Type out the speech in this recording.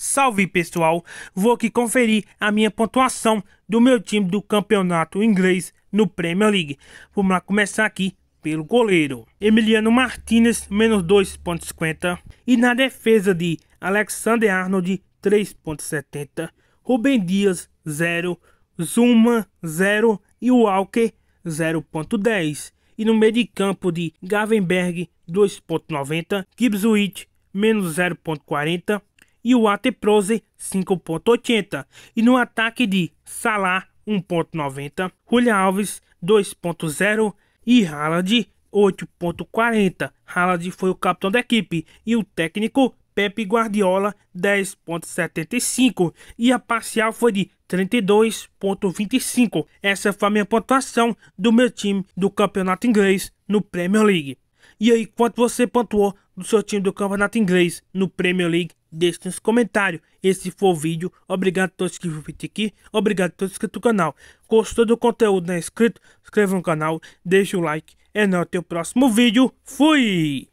Salve pessoal, vou aqui conferir a minha pontuação do meu time do campeonato inglês no Premier League. Vamos lá começar aqui pelo goleiro. Emiliano Martinez, menos 2.50. E na defesa de Alexander Arnold, 3.70. Rubem Dias, 0. Zuma, 0. E Walker, 0.10. E no meio de campo de Gavenberg, 2.90. Gibbs menos 0.40 e o Ateprose 5.80 e no ataque de Salah 1.90, Julia Alves 2.0 e Haaland 8.40. Haaland foi o capitão da equipe e o técnico Pepe Guardiola 10.75 e a parcial foi de 32.25. Essa foi a minha pontuação do meu time do campeonato inglês no Premier League. E aí, quanto você pontuou do seu time do campeonato inglês no Premier League? deixe nos comentários. Esse foi o vídeo. Obrigado a todos que viram aqui. Obrigado a todos que estão no canal. Gostou do conteúdo não é inscrito? Inscreva no canal, deixe o like. E é até o próximo vídeo. Fui!